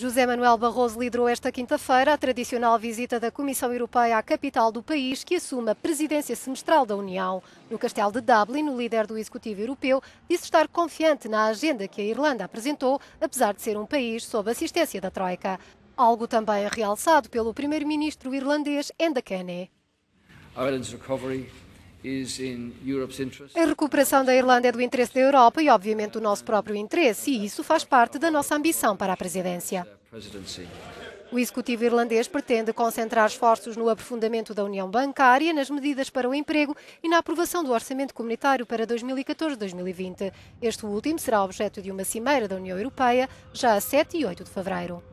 José Manuel Barroso liderou esta quinta-feira a tradicional visita da Comissão Europeia à capital do país, que assume a presidência semestral da União. No castelo de Dublin, o líder do Executivo Europeu disse estar confiante na agenda que a Irlanda apresentou, apesar de ser um país sob assistência da Troika. Algo também realçado pelo primeiro-ministro irlandês Enda Kenny. A recuperação da Irlanda é do interesse da Europa e, obviamente, do nosso próprio interesse, e isso faz parte da nossa ambição para a presidência. O executivo irlandês pretende concentrar esforços no aprofundamento da União Bancária, nas medidas para o emprego e na aprovação do Orçamento Comunitário para 2014-2020. Este último será objeto de uma cimeira da União Europeia já a 7 e 8 de fevereiro.